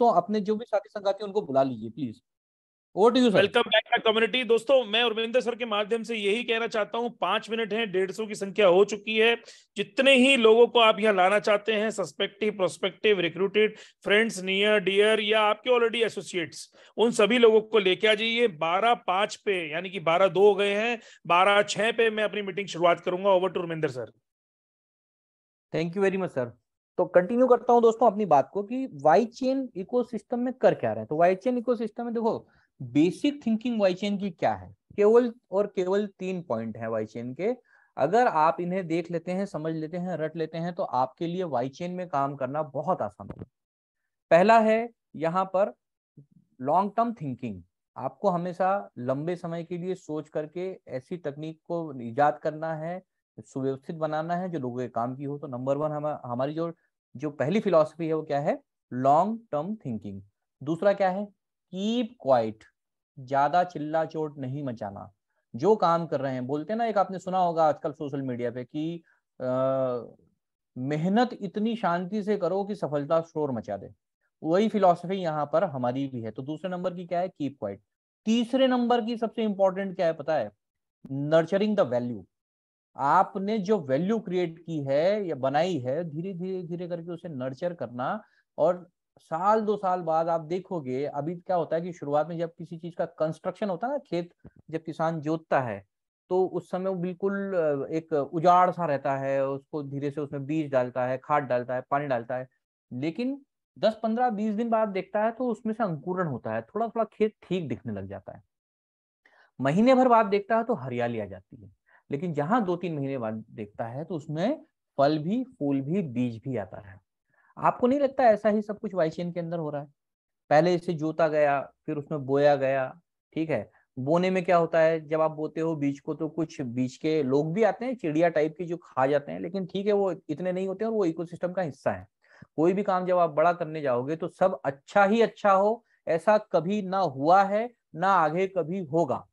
तो अपने जो भी साथी संगाती उनको बुला लीजिए please welcome back my community दोस्तों मैं उर्विंदर सर के माध्यम से यही कहना चाहता हूँ पांच मिनट हैं डेढ़ सौ की संख्या हो चुकी है जितने ही लोगों को आप यहाँ लाना चाहते हैं perspective prospective recruited friends near dear या आपके ऑलरेडी एसोसिएट्स उन सभी लोगों को लेके आ जाइए बारह पांच पे यानी कि बारह दो हो गए हैं बारह छह पे मैं अपनी मीटिंग शुरुआत करूंगा over to Urvinder sir thank you very much sir तो कंटिन्यू करता हूं दोस्तों अपनी बात को कि वाई चेन इको में कर क्या रहे हैं तो वाई चेन इको में देखो बेसिक थिंकिंग वाई चेन की क्या है केवल और केवल तीन पॉइंट है वाई चेन के अगर आप इन्हें देख लेते हैं समझ लेते हैं रट लेते हैं तो आपके लिए वाई चेन में काम करना बहुत आसान होगा पहला है यहाँ पर लॉन्ग टर्म थिंकिंग आपको हमेशा लंबे समय के लिए सोच करके ऐसी तकनीक को ईजाद करना है सुव्यवस्थित बनाना है जो लोगों के काम की हो तो नंबर वन हम हमारी जो जो पहली फिलॉसफी है वो क्या है लॉन्ग टर्म थिंकिंग दूसरा क्या है कीप क्वाइट ज्यादा चिल्ला चोट नहीं मचाना जो काम कर रहे हैं बोलते हैं ना एक आपने सुना होगा आजकल सोशल मीडिया पे कि मेहनत इतनी शांति से करो कि सफलता शोर मचा दे वही फिलॉसफी यहाँ पर हमारी भी है तो दूसरे नंबर की क्या है कीप क्वाइट तीसरे नंबर की सबसे इंपॉर्टेंट क्या है पता है नर्चरिंग द वैल्यू आपने जो वैल्यू क्रिएट की है या बनाई है धीरे धीरे धीरे करके उसे नर्चर करना और साल दो साल बाद आप देखोगे अभी क्या होता है कि शुरुआत में जब किसी चीज का कंस्ट्रक्शन होता है ना खेत जब किसान जोतता है तो उस समय वो बिल्कुल एक उजाड़ सा रहता है उसको धीरे से उसमें बीज डालता है खाद डालता है पानी डालता है लेकिन दस पंद्रह बीस दिन बाद देखता है तो उसमें से अंकुरण होता है थोड़ा थोड़ा खेत ठीक दिखने लग जाता है महीने भर बाद देखता है तो हरियाली आ जाती है लेकिन जहां दो तीन महीने बाद देखता है तो उसमें फल भी फूल भी बीज भी आता है आपको नहीं लगता ऐसा ही सब कुछ वाइशियन के अंदर हो रहा है पहले इसे जोता गया फिर उसमें बोया गया ठीक है बोने में क्या होता है जब आप बोते हो बीज को तो कुछ बीज के लोग भी आते हैं चिड़िया टाइप के जो खा जाते हैं लेकिन ठीक है वो इतने नहीं होते और वो इकोसिस्टम का हिस्सा है कोई भी काम जब आप बड़ा करने जाओगे तो सब अच्छा ही अच्छा हो ऐसा कभी ना हुआ है ना आगे कभी होगा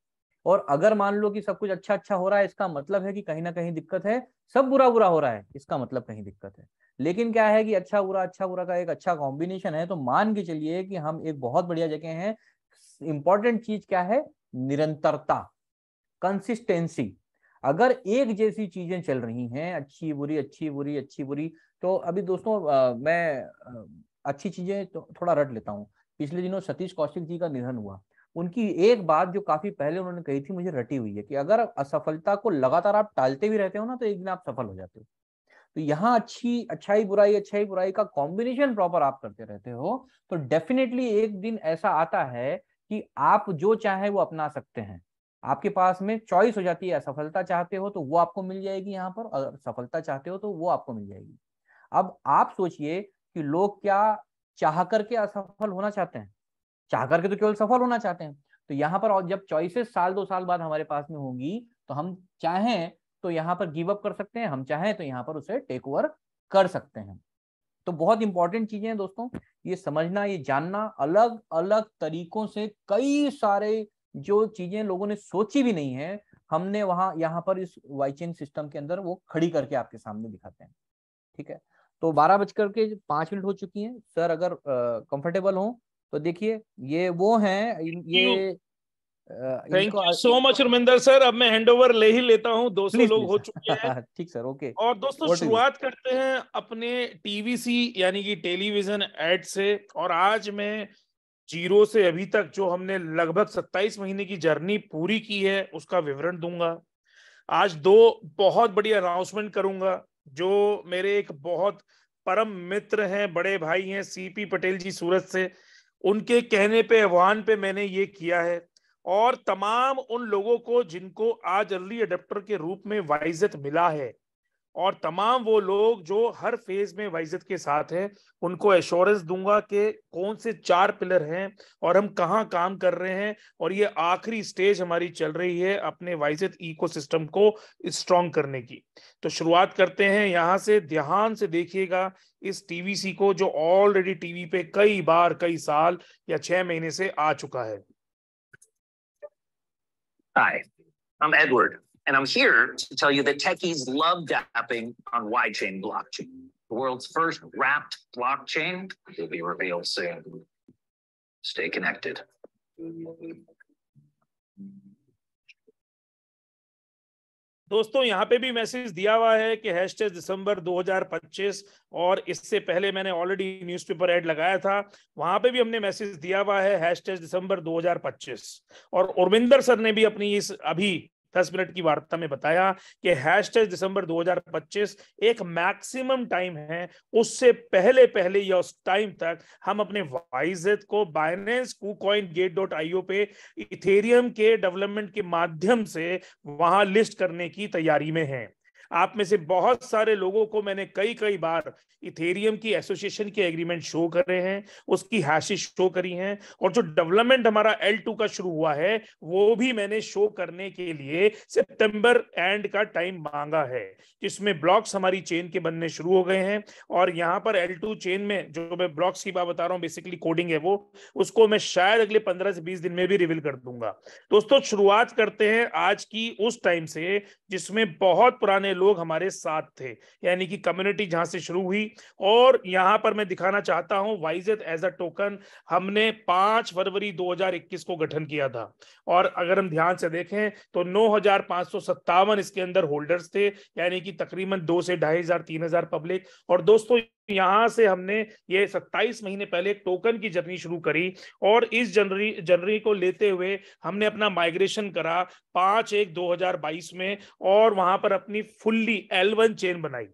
और अगर मान लो कि सब कुछ अच्छा अच्छा हो रहा है इसका मतलब है कि कहीं ना कहीं दिक्कत है सब बुरा बुरा हो रहा है इसका मतलब कहीं दिक्कत है लेकिन क्या है कि अच्छा बुरा अच्छा बुरा का एक अच्छा कॉम्बिनेशन है तो मान के चलिए कि हम एक बहुत बढ़िया जगह है इंपॉर्टेंट चीज क्या है निरंतरता कंसिस्टेंसी अगर एक जैसी चीजें चल रही हैं अच्छी बुरी अच्छी बुरी अच्छी बुरी तो अभी दोस्तों आ, मैं आ, अच्छी चीजें तो थोड़ा रट लेता हूँ पिछले दिनों सतीश कौशिक जी का निधन हुआ उनकी एक बात जो काफी पहले उन्होंने कही थी मुझे रटी हुई है कि अगर असफलता को लगातार आप टालते भी रहते हो ना तो एक दिन आप सफल हो जाते हो तो यहाँ अच्छी अच्छाई बुराई अच्छाई बुराई का कॉम्बिनेशन प्रॉपर आप करते रहते हो तो डेफिनेटली एक दिन ऐसा आता है कि आप जो चाहे वो अपना सकते हैं आपके पास में चॉइस हो जाती है असफलता चाहते हो तो वो आपको मिल जाएगी यहाँ पर अगर सफलता चाहते हो तो वो आपको मिल जाएगी अब आप सोचिए कि लोग क्या चाह करके असफल होना चाहते हैं चाह करके तो केवल सफल होना चाहते हैं तो यहाँ पर और जब चॉइसेस साल दो साल बाद हमारे पास में होगी तो हम चाहें तो यहाँ पर गिव अप कर सकते हैं हम चाहें तो यहाँ पर उसे टेक ओवर कर सकते हैं तो बहुत इंपॉर्टेंट चीजें हैं दोस्तों ये समझना ये जानना अलग अलग तरीकों से कई सारे जो चीजें लोगों ने सोची भी नहीं है हमने वहां यहाँ पर इस वाइचेन सिस्टम के अंदर वो खड़ी करके आपके सामने दिखाते हैं ठीक है तो बारह बज करके पांच मिनट हो चुकी हैं सर अगर कंफर्टेबल हो तो देखिए ये वो हैं ये thank you so much Raminder sir अब मैं हैंडओवर ले ही लेता हूँ दो सौ लोग हो चुके हैं ठीक सर ओके और दोस्तों शुरुआत करते हैं अपने टीवीसी यानी कि टेलीविजन एड से और आज मैं जीरो से अभी तक जो हमने लगभग 27 महीने की जर्नी पूरी की है उसका विवरण दूंगा आज दो बहुत बड़ी अनाउंसमेंट करूंगा जो मेरे एक बहुत परम मित्र हैं बड़े भाई हैं सीपी पटेल जी सूरत से उनके कहने पे आह्वान पे मैंने ये किया है और तमाम उन लोगों को जिनको आज अर्ली अडेप्टर के रूप में वाइजत मिला है और तमाम वो लोग जो हर फेज में वाइजत के साथ हैं उनको एश्योरेंस दूंगा कि कौन से चार पिलर हैं और हम कहाँ काम कर रहे हैं और ये आखिरी स्टेज हमारी चल रही है अपने वाइजत इकोसिस्टम को स्ट्रॉन्ग करने की तो शुरुआत करते हैं यहाँ से ध्यान से देखिएगा इस टीवीसी को जो ऑलरेडी टीवी पे कई बार कई साल या छह महीने से आ चुका है Hi, I'm Edward. And I'm here to tell you that techies love dapping on Y chain blockchain, the world's first wrapped blockchain will be revealed soon. Stay connected. दोस्तों यहाँ पे भी मैसेज दिया हुआ है कि हैशटैग दिसंबर 2025 और इससे पहले मैंने ऑलरेडी न्यूज़पेपर ऐड लगाया था वहां पे भी हमने मैसेज दिया हुआ है हैशटैग दिसंबर 2025 और उर्विंदर सर ने भी अपनी इस अभी दस मिनट की वार्ता में बताया कि हैशटैग दिसंबर 2025 एक मैक्सिमम टाइम है उससे पहले पहले या उस टाइम तक हम अपने वाइजेट को Binance KuCoin Gate dot io पे इथेरियम के डेवलपमेंट के माध्यम से वहां लिस्ट करने की तैयारी में हैं आप में से बहुत सारे लोगों को मैंने कई कई बार इथेरियम की एसोसिएशन के एग्रीमेंट शो करे हैं उसकी हैशिश शो करी हैं और जो डेवलपमेंट हमारा एल टू का शुरू हुआ है वो भी मैंने शो करने के लिए सितंबर एंड का टाइम मांगा है जिसमें ब्लॉक्स हमारी चेन के बनने शुरू हो गए हैं और यहाँ पर एल टू चेन में जो मैं ब्लॉक्स की बात बता रहा हूँ बेसिकली कोडिंग है वो उसको मैं शायद अगले पंद्रह से बीस दिन में भी रिविल कर दूंगा दोस्तों शुरुआत करते हैं आज की उस टाइम से जिसमें बहुत पुराने लोग हमारे साथ थे यानी कि कम्युनिटी जहां से शुरू हुई और यहां पर मैं दिखाना चाहता हूं वाइजेथ एज अ टोकन हमने पांच फरवरी 2021 को गठन किया था और अगर हम ध्यान से देखें तो नौ इसके अंदर होल्डर्स थे यानी कि तकरीबन दो से ढाई हजार तीन हजार पब्लिक और दोस्तों यहां से हमने ये 27 महीने पहले टोकन की जर्नी शुरू करी और इस जनवरी जनवरी को लेते हुए हमने अपना माइग्रेशन करा पांच एक 2022 में और वहां पर अपनी फुल्ली एलवन चेन बनाई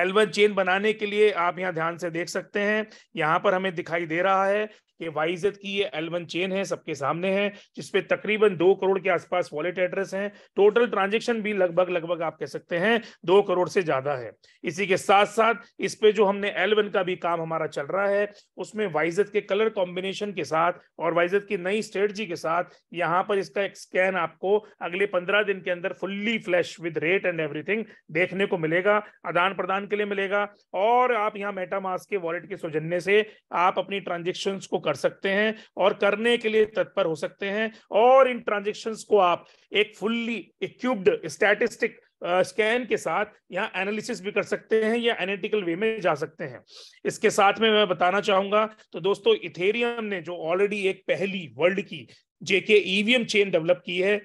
एलवन चेन बनाने के लिए आप यहाँ ध्यान से देख सकते हैं यहाँ पर हमें दिखाई दे रहा है कि वाइजेत की ये एलवन चेन है सबके सामने है जिसपे तकरीबन दो करोड़ के आसपास वॉलेट एड्रेस हैं टोटल ट्रांजेक्शन भी लगभग लगभग आप कह सकते हैं दो करोड़ से ज्यादा है इसी के साथ साथ इस पे जो हमने एलवन का भी काम हमारा चल रहा है उसमें वाइजेत के कलर कॉम्बिनेशन के साथ और वाइजेड की नई स्ट्रेटजी के साथ यहाँ पर इसका एक स्कैन आपको अगले पंद्रह दिन के अंदर fully flash with rate and everything देखने को मिलेगा आदान प्रदान के लिए मिलेगा और आप यहाँ मेटामास के वॉलेट के सौजन्य से आप अपनी ट्रांजेक्शन को कर सकते हैं और करने के लिए तत्पर हो सकते हैं और इन ट्रांजेक्शन को आप एक फुल्ली इक्यूब्ड स्टैटिस्टिक स्कैन के साथ यहाँ एनालिसिस भी कर सकते हैं या एनालिटिकल वे में जा सकते हैं इसके साथ में मैं बताना चाहूंगा तो दोस्तों इथेरियम ने जो ऑलरेडी एक पहली वर्ल्ड की जेके ईवीएम चेन डेवलप की है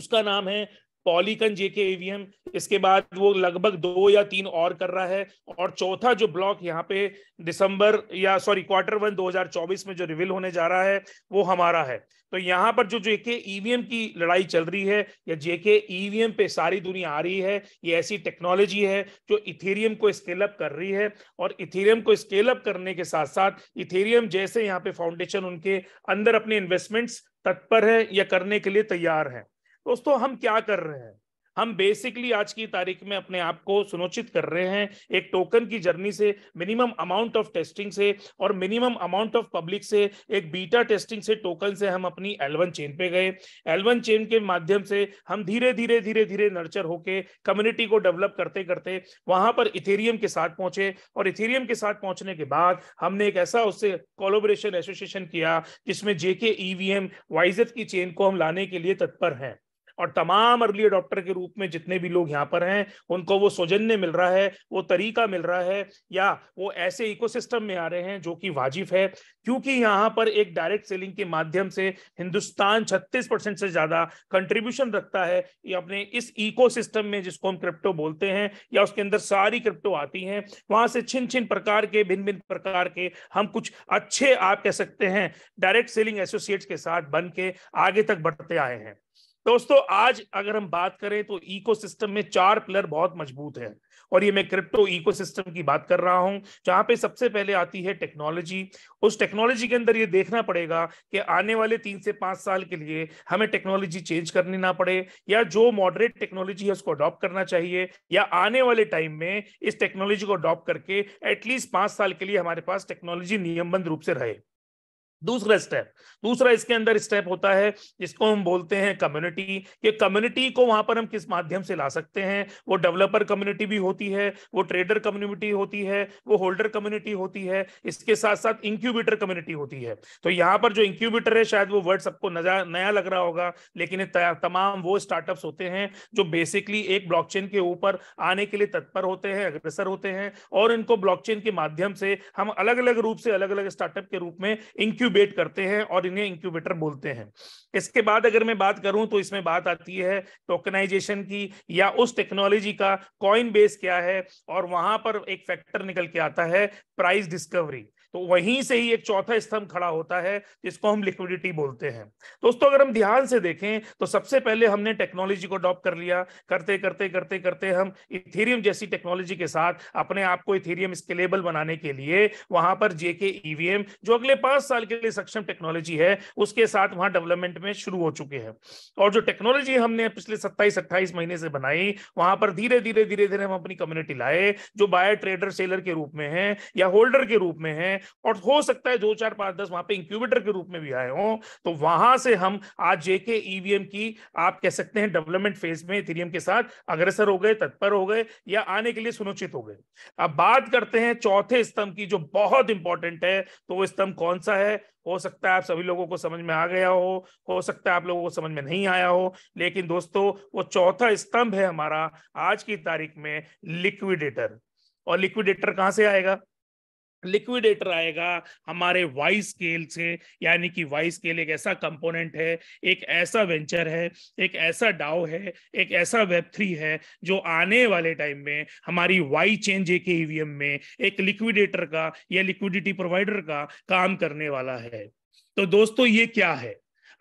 उसका नाम है पॉलीकन जेके एवीएम इसके बाद वो लगभग दो या तीन और कर रहा है और चौथा जो ब्लॉक यहाँ पे दिसंबर या सॉरी क्वार्टर वन 2024 में जो रिविल होने जा रहा है वो हमारा है तो यहाँ पर जो जेके ईवीएम की लड़ाई चल रही है या जेके ईवीएम पे सारी दुनिया आ रही है ये ऐसी टेक्नोलॉजी है जो इथेरियम को स्केल अप कर रही है और इथेरियम को स्केल अप करने के साथ साथ इथेरियम जैसे यहाँ पे फाउंडेशन उनके अंदर अपने इन्वेस्टमेंट्स तत्पर है या करने के लिए तैयार है दोस्तों हम क्या कर रहे हैं हम बेसिकली आज की तारीख में अपने आप को सुनिश्चित कर रहे हैं एक टोकन की जर्नी से मिनिमम अमाउंट ऑफ टेस्टिंग से और मिनिमम अमाउंट ऑफ पब्लिक से एक बीटा टेस्टिंग से टोकन से हम अपनी एलवन चेन पे गए एलवन चेन के माध्यम से हम धीरे धीरे धीरे धीरे नर्चर होके कम्युनिटी को डेवलप करते करते वहां पर इथेरियम के साथ पहुंचे और इथेरियम के साथ पहुंचने के बाद हमने एक ऐसा उससे कोलोबरेशन एसोसिएशन किया जिसमें जेके ईवीएम वाइजेट की चेन को हम लाने के लिए तत्पर हैं और तमाम अर्ली अडोप्टर के रूप में जितने भी लोग यहाँ पर हैं उनको वो सौजन्य मिल रहा है वो तरीका मिल रहा है या वो ऐसे इकोसिस्टम में आ रहे हैं जो कि वाजिफ है क्योंकि यहाँ पर एक डायरेक्ट सेलिंग के माध्यम से हिंदुस्तान 36 परसेंट से ज्यादा कंट्रीब्यूशन रखता है अपने इस इको में जिसको हम क्रिप्टो बोलते हैं या उसके अंदर सारी क्रिप्टो आती है वहां से छिन छिन प्रकार के भिन्न भिन्न प्रकार के हम कुछ अच्छे आप कह सकते हैं डायरेक्ट सेलिंग एसोसिएट्स के साथ बन के आगे तक बढ़ते आए हैं दोस्तों आज अगर हम बात करें तो इकोसिस्टम में चार पिलर बहुत मजबूत है और ये मैं क्रिप्टो इकोसिस्टम की बात कर रहा हूं जहां पे सबसे पहले आती है टेक्नोलॉजी उस टेक्नोलॉजी के अंदर ये देखना पड़ेगा कि आने वाले तीन से पांच साल के लिए हमें टेक्नोलॉजी चेंज करनी ना पड़े या जो मॉडरेट टेक्नोलॉजी है उसको अडॉप्ट करना चाहिए या आने वाले टाइम में इस टेक्नोलॉजी को अडॉप्ट करके एटलीस्ट पांच साल के लिए हमारे पास टेक्नोलॉजी नियमबंद रूप से रहे दूसरा स्टेप दूसरा इसके अंदर स्टेप होता है जिसको हम बोलते हैं कम्युनिटी कि कम्युनिटी को वहां पर हम किस माध्यम से ला सकते हैं वो डेवलपर कम्युनिटी भी होती है वो ट्रेडर कम्युनिटी होती है वो होल्डर कम्युनिटी होती है इसके साथ साथ इंक्यूबेटर कम्युनिटी होती है तो यहाँ पर जो इंक्यूबेटर है शायद वो वर्ड सबको नया लग रहा होगा लेकिन तमाम वो स्टार्टअप होते हैं जो बेसिकली एक ब्लॉक के ऊपर आने के लिए तत्पर होते हैं अग्रसर होते हैं और इनको ब्लॉक के माध्यम से हम अलग अलग रूप से अलग अलग स्टार्टअप के रूप में इंक्यूब इंक्यूबेट करते हैं और इन्हें इंक्यूबेटर बोलते हैं इसके बाद अगर मैं बात करूं तो इसमें बात आती है टोकनाइजेशन की या उस टेक्नोलॉजी का कॉइन बेस क्या है और वहां पर एक फैक्टर निकल के आता है प्राइस डिस्कवरी तो वहीं से ही एक चौथा स्तंभ खड़ा होता है जिसको हम लिक्विडिटी बोलते हैं दोस्तों अगर हम ध्यान से देखें तो सबसे पहले हमने टेक्नोलॉजी को अडॉप्ट कर लिया करते करते करते करते हम इथेरियम जैसी टेक्नोलॉजी के साथ अपने आप को इथेरियम स्केलेबल बनाने के लिए वहां पर जेके ईवीएम e जो अगले पांच साल के लिए सक्षम टेक्नोलॉजी है उसके साथ वहां डेवलपमेंट में शुरू हो चुके हैं और जो टेक्नोलॉजी हमने पिछले सत्ताईस अट्ठाईस महीने से बनाई वहां पर धीरे धीरे धीरे धीरे हम अपनी कम्युनिटी लाए जो बायर ट्रेडर सेलर के रूप में है या होल्डर के रूप में है और हो सकता है दो चार पांच दस वहां पे इंक्यूबेटर के रूप में भी आए हों तो वहां से हम आज जेके ईवीएम e की आप कह सकते हैं डेवलपमेंट फेज में इथेरियम के साथ अग्रसर हो गए तत्पर हो गए या आने के लिए सुनिश्चित हो गए अब बात करते हैं चौथे स्तंभ की जो बहुत इंपॉर्टेंट है तो वो स्तंभ कौन सा है हो सकता है आप सभी लोगों को समझ में आ गया हो हो सकता है आप लोगों को समझ में नहीं आया हो लेकिन दोस्तों वो चौथा स्तंभ है हमारा आज की तारीख में लिक्विडेटर और लिक्विडेटर कहां से आएगा लिक्विडेटर आएगा हमारे वाई स्केल से यानी कि वाई स्केल एक ऐसा कंपोनेंट है एक ऐसा वेंचर है एक ऐसा डाव है एक ऐसा वेब थ्री है जो आने वाले टाइम में हमारी वाई चेंज ए के ईवीएम में एक लिक्विडेटर का या लिक्विडिटी प्रोवाइडर का काम करने वाला है तो दोस्तों ये क्या है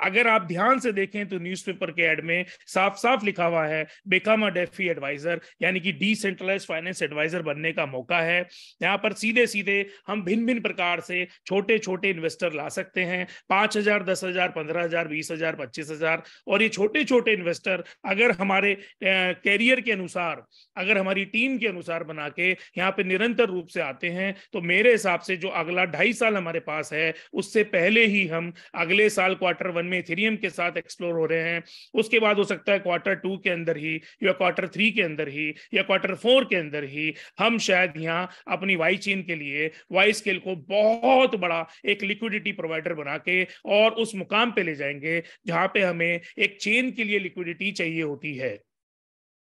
अगर आप ध्यान से देखें तो न्यूज़पेपर के एड में साफ साफ लिखा हुआ है बेकम अ डेफी एडवाइजर यानी कि डिसेंट्रलाइज फाइनेंस एडवाइजर बनने का मौका है यहाँ पर सीधे सीधे हम भिन्न भिन्न प्रकार से छोटे छोटे इन्वेस्टर ला सकते हैं पांच हजार दस हजार पंद्रह हजार बीस हजार पच्चीस हजार और ये छोटे छोटे इन्वेस्टर अगर हमारे कैरियर के अनुसार अगर हमारी टीम के अनुसार बना के यहाँ पे निरंतर रूप से आते हैं तो मेरे हिसाब से जो अगला ढाई साल हमारे पास है उससे पहले ही हम अगले साल क्वार्टर वन में इथेरियम के साथ एक्सप्लोर हो रहे हैं उसके बाद हो सकता है क्वार्टर टू के अंदर ही या क्वार्टर थ्री के अंदर ही या क्वार्टर फोर के अंदर ही हम शायद यहाँ अपनी वाई चेन के लिए वाई स्केल को बहुत बड़ा एक लिक्विडिटी प्रोवाइडर बना के और उस मुकाम पे ले जाएंगे जहां पे हमें एक चेन के लिए लिक्विडिटी चाहिए होती है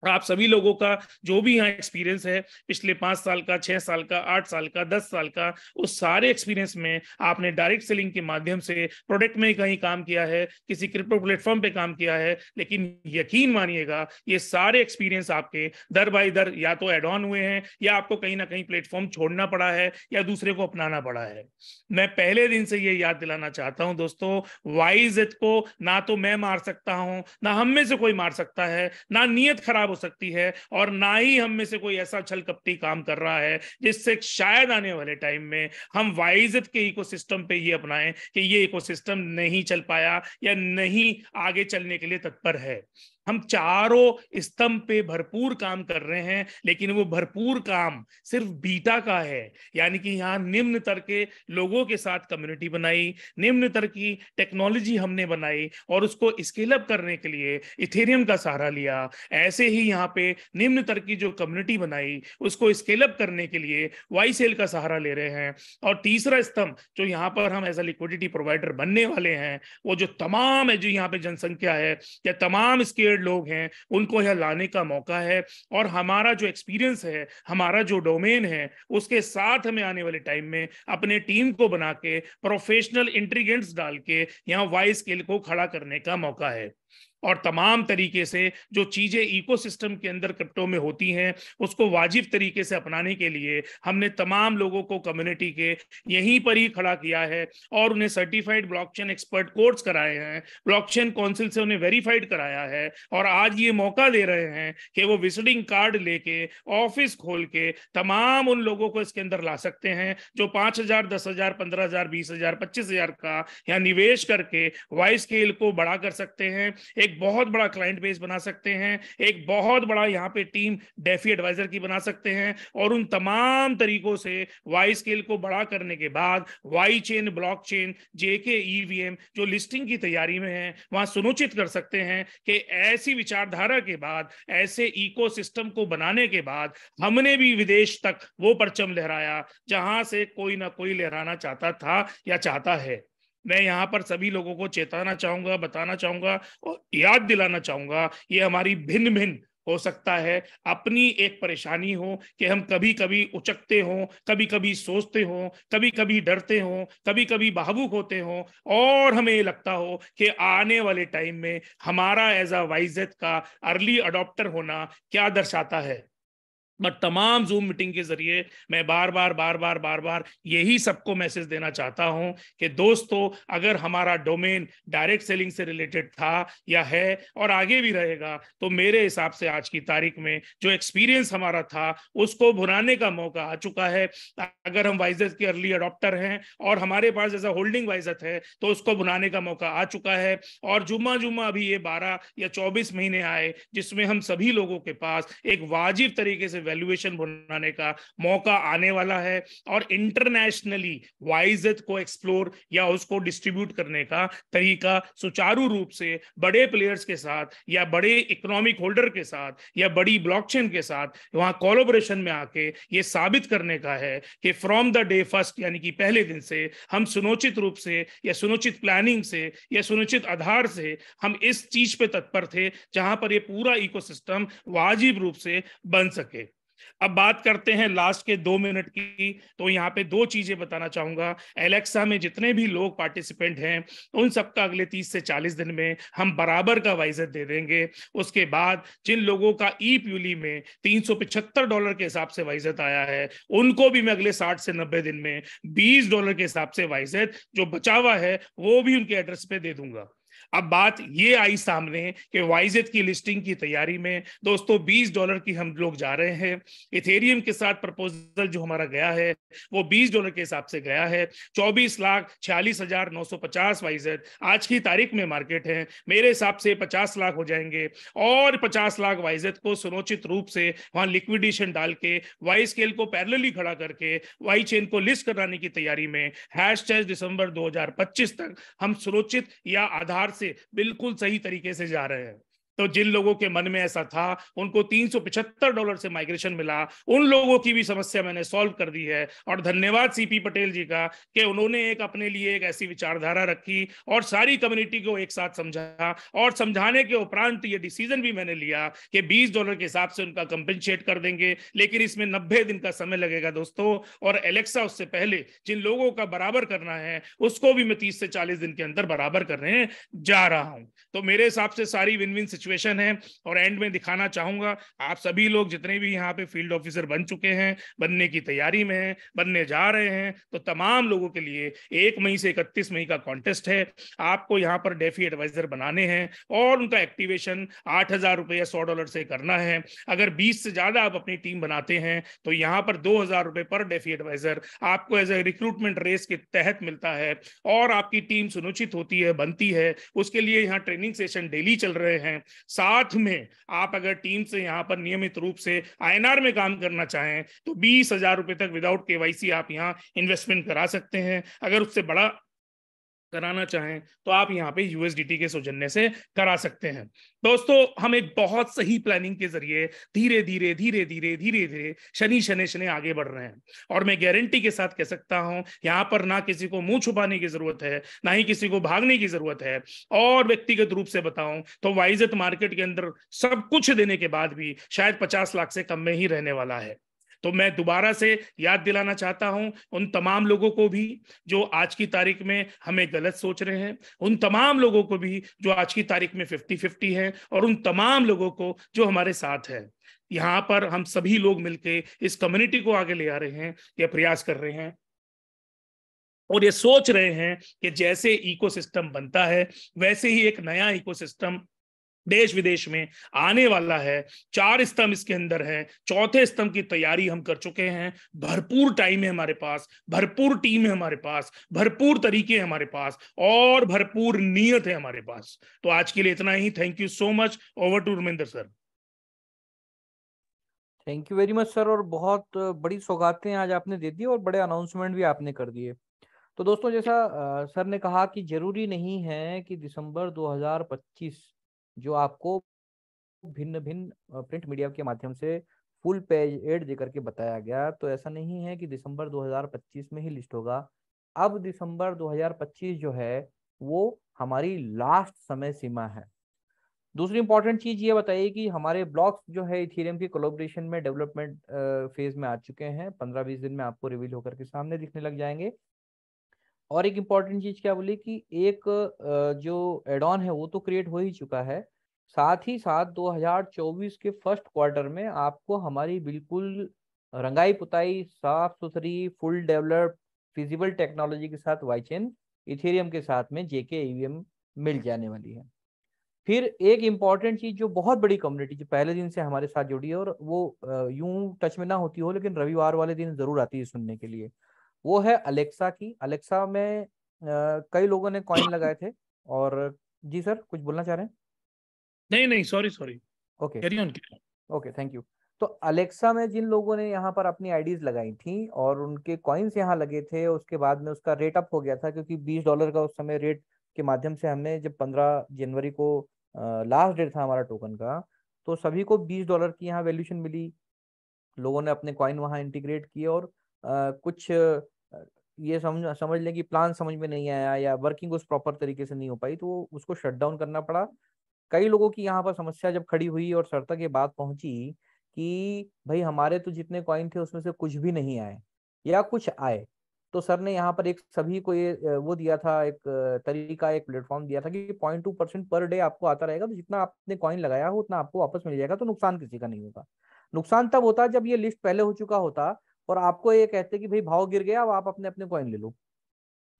आप सभी लोगों का जो भी यहाँ एक्सपीरियंस है पिछले पांच साल का छह साल का आठ साल का दस साल का उस सारे एक्सपीरियंस में आपने डायरेक्ट सेलिंग के माध्यम से प्रोडक्ट में कहीं काम किया है किसी क्रिप्टो प्लेटफॉर्म पे काम किया है लेकिन यकीन मानिएगा ये सारे एक्सपीरियंस आपके दर बाई दर या तो एड ऑन हुए हैं या आपको कहीं ना कहीं प्लेटफॉर्म छोड़ना पड़ा है या दूसरे को अपनाना पड़ा है मैं पहले दिन से ये याद दिलाना चाहता हूँ दोस्तों वाइज को ना तो मैं मार सकता हूँ ना हम में से कोई मार सकता है ना नीयत खराब खराब हो सकती है और ना ही हम में से कोई ऐसा छल कपटी काम कर रहा है जिससे शायद आने वाले टाइम में हम वाइजत के इकोसिस्टम पे ये अपनाएं कि ये इको नहीं चल पाया या नहीं आगे चलने के लिए तत्पर है हम चारों स्तंभ पे भरपूर काम कर रहे हैं लेकिन वो भरपूर काम सिर्फ बीटा का है यानी कि यहाँ निम्न तर के लोगों के साथ कम्युनिटी बनाई निम्न तर की टेक्नोलॉजी हमने बनाई और उसको स्केल अप करने के लिए इथेरियम का सहारा लिया ऐसे ही यहाँ पे निम्न तर की जो कम्युनिटी बनाई उसको स्केल अप करने के लिए वाई सेल का सहारा ले रहे हैं और तीसरा स्तंभ जो यहाँ पर हम एज अ लिक्विडिटी प्रोवाइडर बनने वाले हैं वो जो तमाम है जो यहाँ पे जनसंख्या है या तमाम स्केल एजुकेटेड लोग हैं उनको यह लाने का मौका है और हमारा जो एक्सपीरियंस है हमारा जो डोमेन है उसके साथ हमें आने वाले टाइम में अपने टीम को बना के प्रोफेशनल इंटेलिजेंस डाल के यहाँ वाई स्केल को खड़ा करने का मौका है और तमाम तरीके से जो चीज़ें इकोसिस्टम के अंदर क्रिप्टो में होती हैं उसको वाजिब तरीके से अपनाने के लिए हमने तमाम लोगों को कम्युनिटी के यहीं पर ही खड़ा किया है और उन्हें सर्टिफाइड ब्लॉकचेन एक्सपर्ट कोर्स कराए हैं ब्लॉकचेन काउंसिल से उन्हें वेरीफाइड कराया है और आज ये मौका दे रहे हैं कि वो विजिटिंग कार्ड लेके ऑफिस खोल के तमाम उन लोगों को इसके अंदर ला सकते हैं जो पांच हजार दस हजार पंद्रह हजार बीस हजार पच्चीस हजार का यहाँ निवेश करके वाइस स्केल को बड़ा कर सकते हैं एक एक बहुत बड़ा क्लाइंट बेस बना सकते हैं एक बहुत बड़ा यहाँ पे टीम डेफी एडवाइजर की बना सकते हैं और उन तमाम तरीकों से वाई स्केल को बड़ा करने के बाद Y chain block chain JK EVM जो लिस्टिंग की तैयारी में है वहां सुनिश्चित कर सकते हैं कि ऐसी विचारधारा के बाद ऐसे इको को बनाने के बाद हमने भी विदेश तक वो परचम लहराया जहां से कोई ना कोई लहराना चाहता था या चाहता है मैं यहाँ पर सभी लोगों को चेताना चाहूंगा बताना चाहूंगा और याद दिलाना चाहूंगा ये हमारी भिन्न भिन्न हो सकता है अपनी एक परेशानी हो कि हम कभी कभी उचकते हों कभी कभी सोचते हों कभी कभी डरते हों कभी कभी भावुक होते हो और हमें ये लगता हो कि आने वाले टाइम में हमारा एज अ वाइजेट का अर्ली अडॉप्टर होना क्या दर्शाता है और तमाम जूम मीटिंग के जरिए मैं बार बार बार बार बार बार यही सबको मैसेज देना चाहता हूं कि दोस्तों अगर हमारा डोमेन डायरेक्ट सेलिंग से रिलेटेड था या है और आगे भी रहेगा तो मेरे हिसाब से आज की तारीख में जो एक्सपीरियंस हमारा था उसको भुनाने का मौका आ चुका है अगर हम वाइज के अर्ली अडोप्टर हैं और हमारे पास जैसा होल्डिंग वाइजत है तो उसको भुनाने का मौका आ चुका है और जुम्मा जुम्मा अभी ये बारह या चौबीस महीने आए जिसमें हम सभी लोगों के पास एक वाजिब तरीके से वैल्यूएशन बनाने का मौका आने वाला है और इंटरनेशनली वाइजेथ को एक्सप्लोर या उसको डिस्ट्रीब्यूट करने का तरीका सुचारू रूप से बड़े प्लेयर्स के साथ या बड़े इकोनॉमिक होल्डर के साथ या बड़ी ब्लॉकचेन के साथ वहां कोलोबरेशन में आके ये साबित करने का है कि फ्रॉम द डे फर्स्ट यानी कि पहले दिन से हम सुनिश्चित रूप से या सुनिश्चित प्लानिंग से या सुनिश्चित आधार से हम इस चीज पे तत्पर थे जहां पर ये पूरा इकोसिस्टम वाजिब रूप से बन सके अब बात करते हैं लास्ट के दो मिनट की तो यहाँ पे दो चीजें बताना चाहूंगा एलेक्सा में जितने भी लोग पार्टिसिपेंट हैं उन सबका अगले तीस से चालीस दिन में हम बराबर का वाइजर दे देंगे उसके बाद जिन लोगों का ई प्यूली में तीन डॉलर के हिसाब से वाइजत आया है उनको भी मैं अगले साठ से नब्बे दिन में बीस डॉलर के हिसाब से वाइजत जो बचा हुआ है वो भी उनके एड्रेस पे दे दूंगा अब बात ये आई सामने कि वाइजेट की लिस्टिंग की तैयारी में दोस्तों 20 डॉलर की हम लोग जा रहे हैं इथेरियम के साथ प्रपोजल जो हमारा गया है वो 20 डॉलर के हिसाब से गया है 24 लाख छियालीस हजार नौ सौ पचास वाइजेट आज की तारीख में मार्केट है मेरे हिसाब से 50 लाख हो जाएंगे और 50 लाख वाइजेट को सुनोचित रूप से वहां लिक्विडेशन डाल के वाई स्केल को पैरलली खड़ा करके वाई चेन को लिस्ट कराने की तैयारी में हैश दिसंबर दो तक हम सुनोचित या आधार से बिल्कुल सही तरीके से जा रहे हैं तो जिन लोगों के मन में ऐसा था उनको तीन डॉलर से माइग्रेशन मिला उन लोगों की भी समस्या मैंने सॉल्व कर दी है और धन्यवाद सीपी पटेल जी का कि उन्होंने एक अपने लिए एक ऐसी विचारधारा रखी और सारी कम्युनिटी को एक साथ समझा और समझाने के उपरांत ये डिसीजन भी मैंने लिया कि 20 डॉलर के हिसाब से उनका कंपनसेट कर देंगे लेकिन इसमें 90 दिन का समय लगेगा दोस्तों और एलेक्सा उससे पहले जिन लोगों का बराबर करना है उसको भी मैं 30 से 40 दिन के अंदर बराबर करने जा रहा हूं तो मेरे हिसाब से सारी विन विन सिचुएशन सिचुएशन है और एंड में दिखाना चाहूंगा आप सभी लोग जितने भी यहाँ पे फील्ड ऑफिसर बन चुके हैं बनने की तैयारी में है बनने जा रहे हैं तो तमाम लोगों के लिए एक मई से इकतीस मई का कॉन्टेस्ट है आपको यहाँ पर डेफी एडवाइजर बनाने हैं और उनका एक्टिवेशन आठ हजार रुपये या सौ डॉलर से करना है अगर बीस से ज्यादा आप अपनी टीम बनाते हैं तो यहाँ पर दो हजार रुपए पर डेफी एडवाइजर आपको एज ए रिक्रूटमेंट रेस के तहत मिलता है और आपकी टीम सुनिश्चित होती है बनती है उसके लिए यहाँ ट्रेनिंग सेशन डेली चल रहे हैं साथ में आप अगर टीम से यहाँ पर नियमित रूप से आईएनआर में काम करना चाहें तो बीस हजार रुपए तक विदाउट केवाईसी आप यहाँ इन्वेस्टमेंट करा सकते हैं अगर उससे बड़ा कराना चाहें तो आप यहाँ पे यूएसडीटी के सौजन्य से करा सकते हैं दोस्तों हम एक बहुत सही प्लानिंग के जरिए धीरे धीरे धीरे धीरे धीरे धीरे शनि शनि शनि आगे बढ़ रहे हैं और मैं गारंटी के साथ कह सकता हूं यहाँ पर ना किसी को मुंह छुपाने की जरूरत है ना ही किसी को भागने की जरूरत है और व्यक्तिगत रूप से बताऊं तो वाइजत मार्केट के अंदर सब कुछ देने के बाद भी शायद पचास लाख से कम में ही रहने वाला है तो मैं दोबारा से याद दिलाना चाहता हूं उन तमाम लोगों को भी जो आज की तारीख में हमें गलत सोच रहे हैं उन तमाम लोगों को भी जो आज की तारीख में फिफ्टी फिफ्टी है और उन तमाम लोगों को जो हमारे साथ है यहाँ पर हम सभी लोग मिलके इस कम्युनिटी को आगे ले आ रहे हैं या प्रयास कर रहे हैं और ये सोच रहे हैं कि जैसे इकोसिस्टम बनता है वैसे ही एक नया इकोसिस्टम देश विदेश में आने वाला है चार स्तंभ इसके अंदर है चौथे स्तंभ की तैयारी हम कर चुके हैं भरपूर टाइम है हमारे पास भरपूर टीम है हमारे पास भरपूर तरीके हैं हमारे पास और भरपूर नियत है हमारे पास तो आज के लिए इतना ही thank you so much over to Ramendra sir thank you very much sir और बहुत बड़ी सौगातें आज आपने दे दी और बड़े अनाउंसमेंट भी आपने कर दिए तो दोस्तों जैसा सर ने कहा कि जरूरी नहीं है कि दिसंबर 2025 जो आपको भिन्न भिन्न प्रिंट मीडिया के माध्यम से फुल पेज एड देकर के बताया गया तो ऐसा नहीं है कि दिसंबर 2025 में ही लिस्ट होगा अब दिसंबर 2025 जो है वो हमारी लास्ट समय सीमा है दूसरी इंपॉर्टेंट चीज ये बताइए कि हमारे ब्लॉक्स जो है इथेरियम के कोलोब्रेशन में डेवलपमेंट फेज में आ चुके हैं पंद्रह बीस दिन में आपको रिवील होकर के सामने दिखने लग जाएंगे और एक इम्पॉर्टेंट चीज क्या बोली कि एक जो एड ऑन है वो तो क्रिएट हो ही चुका है साथ ही साथ 2024 के फर्स्ट क्वार्टर में आपको हमारी बिल्कुल रंगाई पुताई साफ सुथरी फुल डेवलप फिजिबल टेक्नोलॉजी के साथ वाईचेन इथेरियम के साथ में जेके ईवीएम मिल जाने वाली है फिर एक इम्पॉर्टेंट चीज जो बहुत बड़ी कम्युनिटी जो पहले दिन से हमारे साथ जुड़ी है और वो यूं टच में ना होती हो लेकिन रविवार वाले दिन जरूर आती है सुनने के लिए वो है अलेक्सा की अलेक्सा में कई लोगों ने कॉइन लगाए थे और जी सर कुछ बोलना चाह रहे हैं नहीं नहीं sorry sorry okay okay thank you तो अलेक्सा में जिन लोगों ने यहाँ पर अपनी आईडीज लगाई थी और उनके कॉइन्स यहाँ लगे थे उसके बाद में उसका रेट अप हो गया था क्योंकि बीस डॉलर का उस समय रेट के माध्यम से हमने जब पंद्रह जनवरी को लास्ट डेट था हमारा टोकन का तो सभी को बीस डॉलर की यहाँ वैल्यूशन मिली लोगों ने अपने कॉइन वहाँ इंटीग्रेट किए और कुछ ये समझ समझ लें कि प्लान समझ में नहीं आया या वर्किंग उस प्रॉपर तरीके से नहीं हो पाई तो उसको शट डाउन करना पड़ा कई लोगों की यहाँ पर समस्या जब खड़ी हुई और सर तक ये बात पहुंची कि भाई हमारे तो जितने कॉइन थे उसमें से कुछ भी नहीं आए या कुछ आए तो सर ने यहाँ पर एक सभी को ये वो दिया था एक तरीका एक प्लेटफॉर्म दिया था कि point two percent per day आपको आता रहेगा तो जितना आपने कॉइन लगाया हो उतना आपको वापस मिल जाएगा तो नुकसान किसी का नहीं होगा नुकसान तब होता जब ये लिस्ट पहले हो चुका होता और आपको ये कहते कि भाई भाव गिर गया अब आप अपने अपने कॉइन ले लो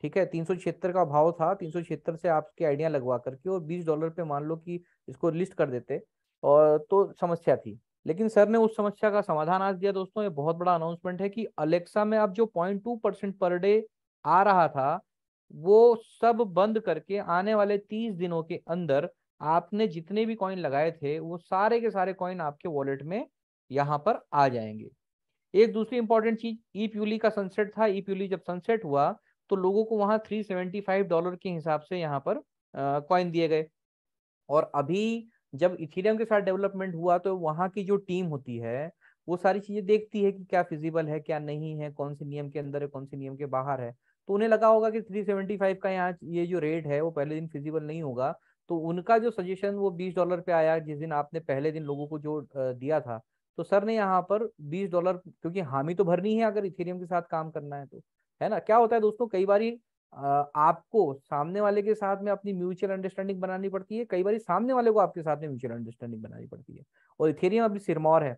ठीक है तीन का भाव था तीन से आपकी आइडिया लगवा करके और बीस डॉलर पे मान लो कि इसको लिस्ट कर देते और तो समस्या थी लेकिन सर ने उस समस्या का समाधान आज दिया दोस्तों ये बहुत बड़ा अनाउंसमेंट है कि अलेक्सा में अब जो point two percent per day आ रहा था वो सब बंद करके आने वाले तीस दिनों के अंदर आपने जितने भी कॉइन लगाए थे वो सारे के सारे कॉइन आपके वॉलेट में यहाँ पर आ जाएंगे एक दूसरी इंपॉर्टेंट चीज ई प्यूली का सनसेट था ई प्यूली जब सनसेट हुआ तो लोगों को वहां 375 डॉलर के हिसाब से यहाँ पर कॉइन दिए गए और अभी जब इथेरियम के साथ डेवलपमेंट हुआ तो वहाँ की जो टीम होती है वो सारी चीजें देखती है कि क्या फिजिबल है क्या नहीं है कौन से नियम के अंदर है कौन से नियम के बाहर है तो उन्हें लगा होगा कि 375 का यहाँ ये जो रेट है वो पहले दिन फिजिबल नहीं होगा तो उनका जो सजेशन वो 20 डॉलर पे आया जिस दिन आपने पहले दिन लोगों को जो दिया था तो सर ने यहाँ पर 20 डॉलर क्योंकि हामी तो भरनी है अगर इथेरियम के साथ काम करना है तो है ना क्या होता है दोस्तों कई बार आपको सामने वाले के साथ में अपनी म्यूचुअल अंडरस्टैंडिंग बनानी पड़ती है कई बार सामने वाले को आपके साथ में म्यूचुअल अंडरस्टैंडिंग बनानी पड़ती है और इथेरियम अभी सिरमौर है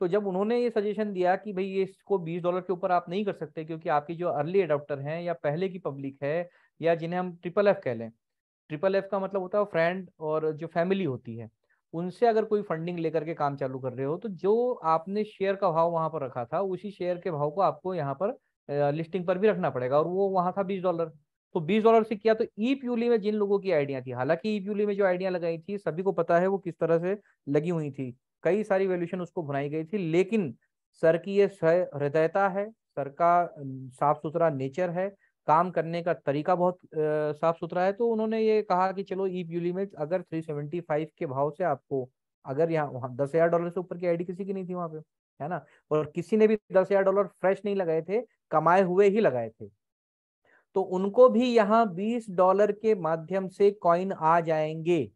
तो जब उन्होंने ये सजेशन दिया कि भाई ये इसको 20 डॉलर के ऊपर आप नहीं कर सकते क्योंकि आपकी जो अर्ली एडोप्टर हैं या पहले की पब्लिक है या जिन्हें हम ट्रिपल एफ कह लें ट्रिपल एफ का मतलब होता है फ्रेंड और जो फैमिली होती है उनसे अगर कोई फंडिंग लेकर के काम चालू कर रहे हो तो जो आपने शेयर का भाव वहां पर रखा था उसी शेयर के भाव को आपको यहाँ पर लिस्टिंग पर भी रखना पड़ेगा और वो वहां था बीस डॉलर तो बीस डॉलर से किया तो ई प्यूली में जिन लोगों की आइडिया थी हालांकि ई प्यूली में जो आइडिया लगाई थी सभी को पता है वो किस तरह से लगी हुई थी कई सारी वैल्यूशन उसको भुनाई गई थी लेकिन सर की ये हृदयता है सर का साफ सुथरा नेचर है काम करने का तरीका बहुत साफ सुथरा है तो उन्होंने ये कहा कि चलो ई ब्यूली में अगर फाइव के भाव से आपको अगर यहाँ वहाँ दस हजार डॉलर से ऊपर की आईडी किसी की नहीं थी वहां पे है ना और किसी ने भी दस हजार डॉलर फ्रेश नहीं लगाए थे कमाए हुए ही लगाए थे तो उनको भी यहाँ बीस डॉलर के माध्यम से कॉइन आ जाएंगे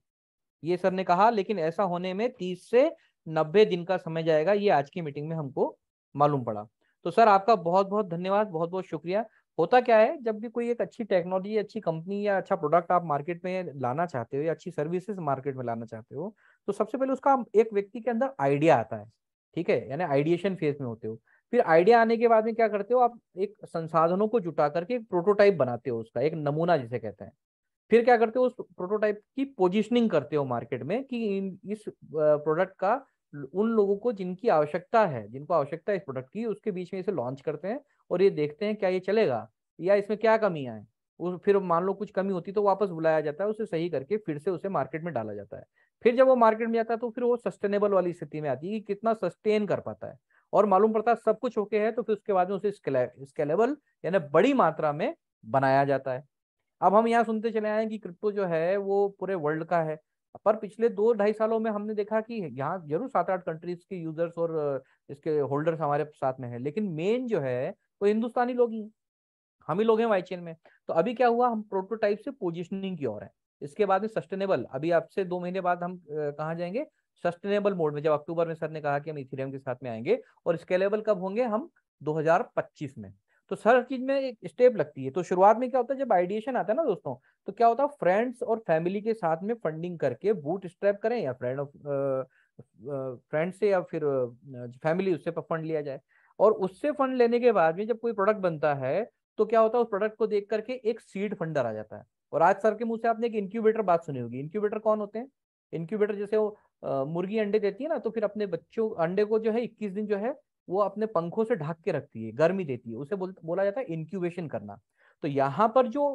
ये सर ने कहा लेकिन ऐसा होने में तीस से नब्बे दिन का समय जाएगा ये आज की मीटिंग में हमको मालूम पड़ा तो सर आपका बहुत बहुत धन्यवाद बहुत बहुत शुक्रिया होता क्या है जब भी कोई एक अच्छी टेक्नोलॉजी अच्छी कंपनी या अच्छा प्रोडक्ट आप मार्केट में लाना चाहते हो या अच्छी सर्विसेज मार्केट में लाना चाहते हो तो सबसे पहले उसका एक व्यक्ति के अंदर आइडिया आता है ठीक है यानी आइडिएशन फेज में होते हो फिर आइडिया आने के बाद में क्या करते हो आप एक संसाधनों को जुटा करके एक प्रोटोटाइप बनाते हो उसका एक नमूना जिसे कहते हैं फिर क्या करते हो उस प्रोटोटाइप की पोजिशनिंग करते हो मार्केट में कि इस प्रोडक्ट का उन लोगों को जिनकी आवश्यकता है जिनको आवश्यकता है इस प्रोडक्ट की उसके बीच में इसे लॉन्च करते हैं और ये देखते हैं क्या ये चलेगा या इसमें क्या कमियां हैं उस फिर मान लो कुछ कमी होती तो वापस बुलाया जाता है उसे सही करके फिर से उसे मार्केट में डाला जाता है फिर जब वो मार्केट में जाता है तो फिर वो सस्टेनेबल वाली स्थिति में आती है कि कितना सस्टेन कर पाता है और मालूम पड़ता है सब कुछ ओके है तो फिर उसके बाद में उसे स्केलेबल यानी बड़ी मात्रा में बनाया जाता है अब हम यहाँ सुनते चले आए कि क्रिप्टो जो है वो पूरे वर्ल्ड का है पर पिछले दो ढाई सालों में हमने देखा कि यहाँ जरूर सात आठ कंट्रीज के यूजर्स और इसके होल्डर्स हमारे साथ में है लेकिन मेन जो है वो तो हिंदुस्तानी लोग ही हैं हम ही लोग हैं वाई चेन में तो अभी क्या हुआ हम प्रोटोटाइप से पोजिशनिंग की ओर है इसके बाद में सस्टेनेबल अभी आपसे दो महीने बाद हम कहा जाएंगे सस्टेनेबल मोड में जब अक्टूबर में सर ने कहा कि हम इथेरियम के साथ में आएंगे और स्केलेबल कब होंगे हम 2025 में तो सर चीज में एक स्टेप लगती है तो शुरुआत में क्या होता है जब आइडिएशन आता है ना दोस्तों तो क्या होता है फ्रेंड्स और फैमिली के साथ में फंडिंग करके बूट स्ट्रैप करें या फ्रेंड ऑफ फ्रेंड से या फिर फैमिली उससे फंड लिया जाए और उससे फंड लेने के बाद में जब कोई प्रोडक्ट बनता है तो क्या होता है उस प्रोडक्ट को देख करके एक सीड फंडर आ जाता है और आज सर के मुंह से आपने एक इंक्यूबेटर बात सुनी होगी इंक्यूबेटर कौन होते हैं इंक्यूबेटर जैसे वो मुर्गी अंडे देती है ना तो फिर अपने बच्चों अंडे को जो है इक्कीस दिन जो है वो अपने पंखों से ढक के रखती है गर्मी देती है उसे बोल, बोला जाता है इंक्यूबेशन करना तो यहाँ पर जो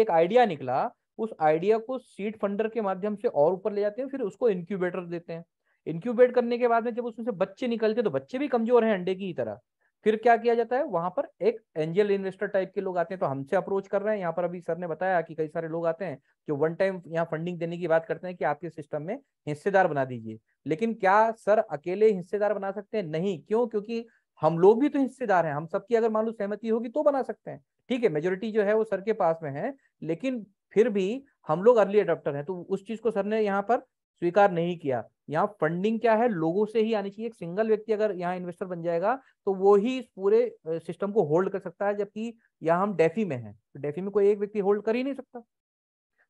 एक आइडिया निकला उस आइडिया को सीड फंडर के माध्यम से और ऊपर ले जाते हैं फिर उसको इंक्यूबेटर देते हैं इंक्यूबेट करने के बाद में जब उसमें से बच्चे निकलते तो बच्चे भी कमजोर हैं अंडे की तरह फिर क्या किया जाता है वहां पर एक एंजल इन्वेस्टर टाइप के लोग आते हैं तो हमसे अप्रोच कर रहे हैं यहाँ पर अभी सर ने बताया कि कई सारे लोग आते हैं जो वन टाइम यहाँ फंडिंग देने की बात करते हैं कि आपके सिस्टम में हिस्सेदार बना दीजिए लेकिन क्या सर अकेले हिस्सेदार बना सकते हैं नहीं क्यों क्योंकि हम लोग भी तो हिस्सेदार हैं हम सबकी अगर मान लो सहमति होगी तो बना सकते हैं ठीक है मेजोरिटी जो है वो सर के पास में है लेकिन फिर भी हम लोग अर्ली अडोप्टर हैं तो उस चीज को सर ने यहाँ पर स्वीकार नहीं किया यहाँ फंडिंग क्या है लोगों से ही आनी चाहिए एक सिंगल व्यक्ति अगर यहाँ इन्वेस्टर बन जाएगा तो वो ही इस पूरे सिस्टम को होल्ड कर सकता है जबकि यहाँ हम डेफी में हैं तो डेफी में कोई एक व्यक्ति होल्ड कर ही नहीं सकता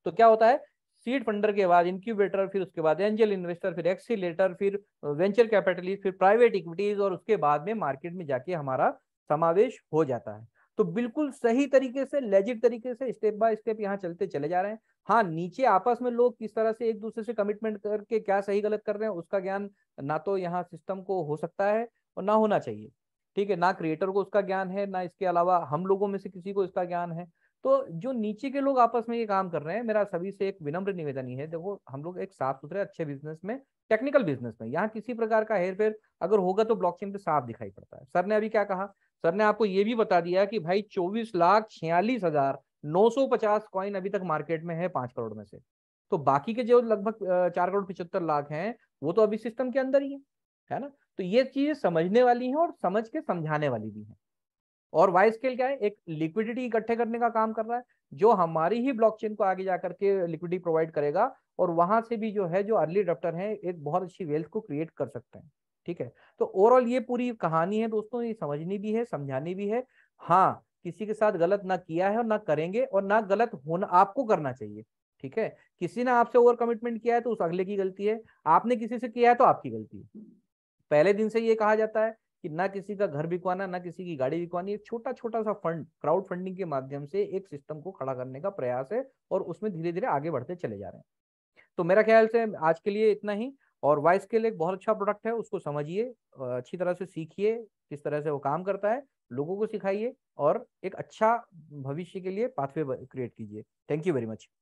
तो क्या होता है सीड फंडर के बाद इंक्यूबेटर फिर उसके बाद एंजल इन्वेस्टर फिर एक्सीटर फिर वेंचर कैपिटलिस्ट फिर प्राइवेट इक्विटीज और उसके बाद में मार्केट में जाके हमारा समावेश हो जाता है तो बिल्कुल सही तरीके से लेजिट तरीके से स्टेप बाय स्टेप यहाँ चलते चले जा रहे हैं हाँ नीचे आपस में लोग किस तरह से एक दूसरे से कमिटमेंट करके क्या सही गलत कर रहे हैं उसका ज्ञान ना तो यहाँ सिस्टम को हो सकता है और ना होना चाहिए ठीक है ना क्रिएटर को उसका ज्ञान है ना इसके अलावा हम लोगों में से किसी को इसका ज्ञान है तो जो नीचे के लोग आपस में ये काम कर रहे हैं मेरा सभी से एक विनम्र निवेदन ही है देखो हम लोग एक साफ सुथरे अच्छे बिजनेस में टेक्निकल बिजनेस में यहाँ किसी प्रकार का हेर फेर अगर होगा तो ब्लॉकचेन पे साफ दिखाई पड़ता है सर ने अभी क्या कहा सर ने आपको ये भी बता दिया कि भाई चौबीस लाख छियालीस हजार नौ सौ पचास कॉइन अभी तक मार्केट में है पांच करोड़ में से तो बाकी के जो लगभग चार करोड़ पिछहत्तर लाख हैं वो तो अभी सिस्टम के अंदर ही है है ना तो ये चीजें समझने वाली हैं और समझ के समझाने वाली भी हैं और वाई स्केल क्या है एक लिक्विडिटी इकट्ठे करने का काम कर रहा है जो हमारी ही ब्लॉकचेन को आगे जाकर के लिक्विडिटी प्रोवाइड करेगा और वहां से भी जो है जो अर्ली डॉक्टर हैं एक बहुत अच्छी वेल्थ को क्रिएट कर सकते हैं ठीक है तो ओवरऑल ये पूरी कहानी है दोस्तों ये समझनी भी है समझानी भी है हाँ किसी के साथ गलत ना किया है और ना करेंगे और ना गलत होना आपको करना चाहिए ठीक है किसी ने आपसे ओवर कमिटमेंट किया है तो उस अगले की गलती है आपने किसी से किया है तो आपकी गलती है पहले दिन से ये कहा जाता है कि ना किसी का घर बिकवाना ना किसी की गाड़ी बिकवानी एक छोटा छोटा सा फंड क्राउड फंडिंग के माध्यम से एक सिस्टम को खड़ा करने का प्रयास है और उसमें धीरे धीरे आगे बढ़ते चले जा रहे हैं तो मेरा ख्याल से आज के लिए इतना ही और वाई स्केल एक बहुत अच्छा प्रोडक्ट है उसको समझिए अच्छी तरह से सीखिए किस तरह से वो काम करता है लोगों को सिखाइए और एक अच्छा भविष्य के लिए पाथवे क्रिएट कीजिए थैंक यू वेरी मच